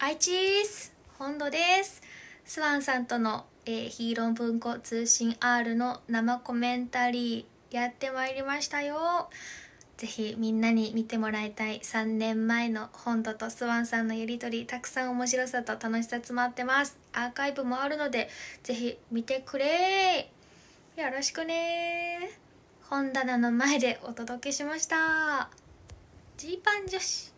愛知ですス本土ですスワンさんとの、えー、ヒーロー文庫通信 R の生コメンタリーやってまいりましたよぜひみんなに見てもらいたい3年前の本土とスワンさんのやり取りたくさん面白さと楽しさ詰まってますアーカイブもあるのでぜひ見てくれよろしくね本棚の前でお届けしましたジーパン女子